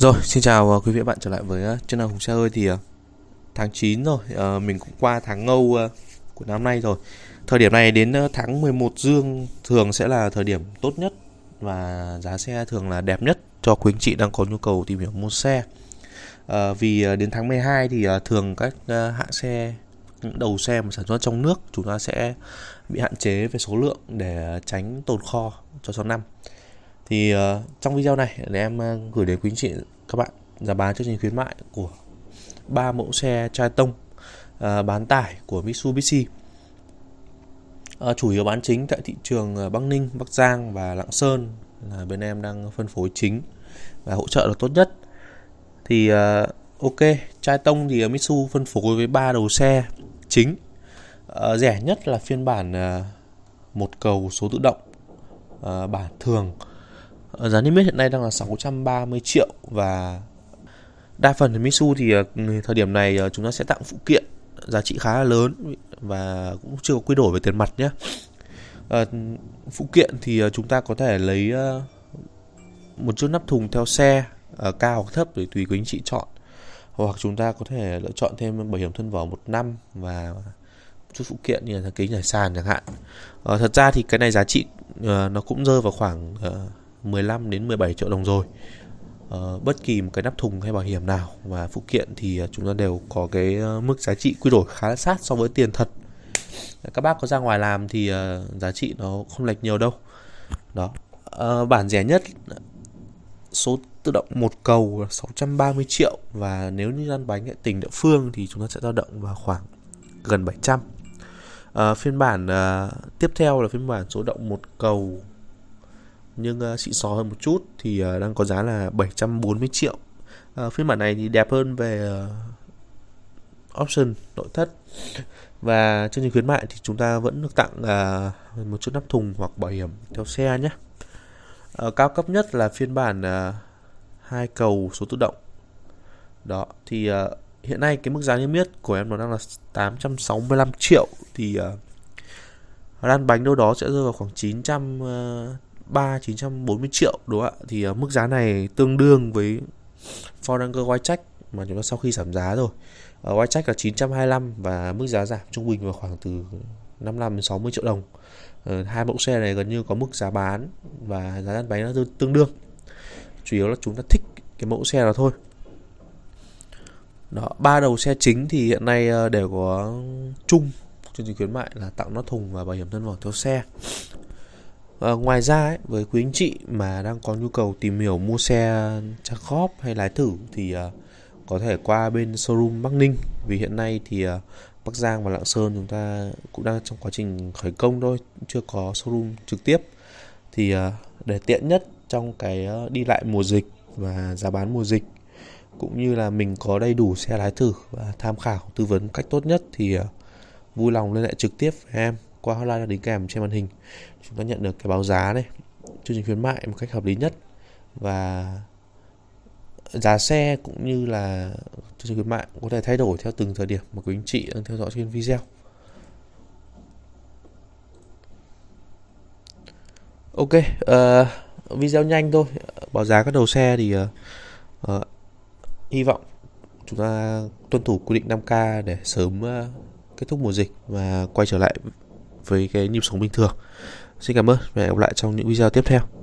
Rồi, xin chào ờ, quý vị và bạn trở lại với uh, channel Hùng Xe ơi thì uh, tháng 9 rồi, uh, mình cũng qua tháng ngâu của năm nay rồi. Thời điểm này đến tháng 11 dương thường sẽ là thời điểm tốt nhất và giá xe thường là đẹp nhất cho quý anh chị đang có nhu cầu tìm hiểu mua xe. Vì đến tháng 12 thì thường các hãng xe những đầu xe mà sản xuất trong nước chúng ta sẽ bị hạn chế về số lượng để tránh tồn kho cho sau năm thì uh, trong video này để em uh, gửi đến quý anh chị các bạn giá bán chương trình khuyến mại của ba mẫu xe trai tông à, bán tải của Mitsubishi à, chủ yếu bán chính tại thị trường à, Bắc Ninh, Bắc Giang và Lạng Sơn là bên em đang phân phối chính và hỗ trợ được tốt nhất thì à, ok trai tông thì Mitsu phân phối với ba đầu xe chính à, rẻ nhất là phiên bản à, một cầu số tự động à, bản thường Ờ, giá niêm yết hiện nay đang là 630 triệu và đa phần thì Mitsu thì ờ, thời điểm này ờ, chúng ta sẽ tặng phụ kiện giá trị khá là lớn và cũng chưa có quy đổi về tiền mặt nhé à, phụ kiện thì chúng ta có thể lấy một chiếc nắp thùng theo xe à, cao hoặc thấp để tùy quý anh chị chọn hoặc chúng ta có thể lựa chọn thêm bảo hiểm thân vỏ một năm và chút phụ kiện như là kính nhảy sàn chẳng hạn à, thật ra thì cái này giá trị à, nó cũng rơi vào khoảng à, 15 đến 17 triệu đồng rồi Uh, bất kỳ một cái nắp thùng hay bảo hiểm nào và phụ kiện thì ờ, chúng ta đều có cái ờ, mức giá trị quy đổi khá là sát so với tiền thật các bác có ra ngoài làm thì giá trị nó không lệch nhiều đâu đó uh, bản rẻ nhất số tự động một cầu là 630 triệu và nếu như lăn bánh ở tỉnh địa phương thì chúng ta sẽ dao động vào khoảng gần 700 uh, phiên bản uh, tiếp theo là phiên bản số động một cầu nhưng ờ, xịn xò hơn một chút thì ờ, đang có giá là 740 triệu ờ, phiên bản này thì đẹp hơn về option nội thất và chương trình khuyến mại thì chúng ta vẫn được tặng uh, một chiếc nắp thùng hoặc bảo hiểm theo xe nhé cao cấp nhất là phiên bản hai cầu số tự động đó thì hiện nay cái mức giá niêm yết của em nó đang là 865 triệu thì uh, bánh đâu đó sẽ rơi vào khoảng 900 uh, 3 940 triệu đúng không ạ? Thì uh, mức giá này tương đương với Ford Ranger Whitecheck mà chúng ta sau khi giảm giá rồi. Uh, ờ, Whitecheck là 925 và mức giá giảm trung bình vào khoảng từ 55 đến 60 triệu đồng. Uh, hai mẫu xe này gần như có mức giá bán và giá lăn bánh nó tương đương. Chủ yếu là chúng ta thích cái mẫu xe đó thôi. Đó, ba đầu xe chính thì hiện nay đều có chung chương trình khuyến mại là tặng nó thùng và bảo hiểm thân vỏ theo xe À, ngoài ra ấy, với quý anh chị mà đang có nhu cầu tìm hiểu mua xe trang khóp hay lái thử thì à, có thể qua bên showroom Bắc Ninh vì hiện nay thì à, Bắc Giang và Lạng Sơn chúng ta cũng đang trong quá trình khởi công thôi chưa có showroom trực tiếp thì à, để tiện nhất trong cái đi lại mùa dịch và giá bán mùa dịch cũng như là mình có đầy đủ xe lái thử và tham khảo tư vấn cách tốt nhất thì vui lòng liên hệ trực tiếp với em qua hotline đã đính kèm trên màn hình chúng ta nhận được cái báo giá này chương trình khuyến mại một cách hợp lý nhất và giá xe cũng như là chương trình khuyến mại có thể thay đổi theo từng thời điểm mà quý anh chị đang theo dõi trên video ok uh, video nhanh thôi báo giá các đầu xe thì uh, uh, hy vọng chúng ta tuân thủ quy định 5K để sớm uh, kết thúc mùa dịch và quay trở lại với cái nhịp sống bình thường xin cảm ơn và hẹn gặp lại trong những video tiếp theo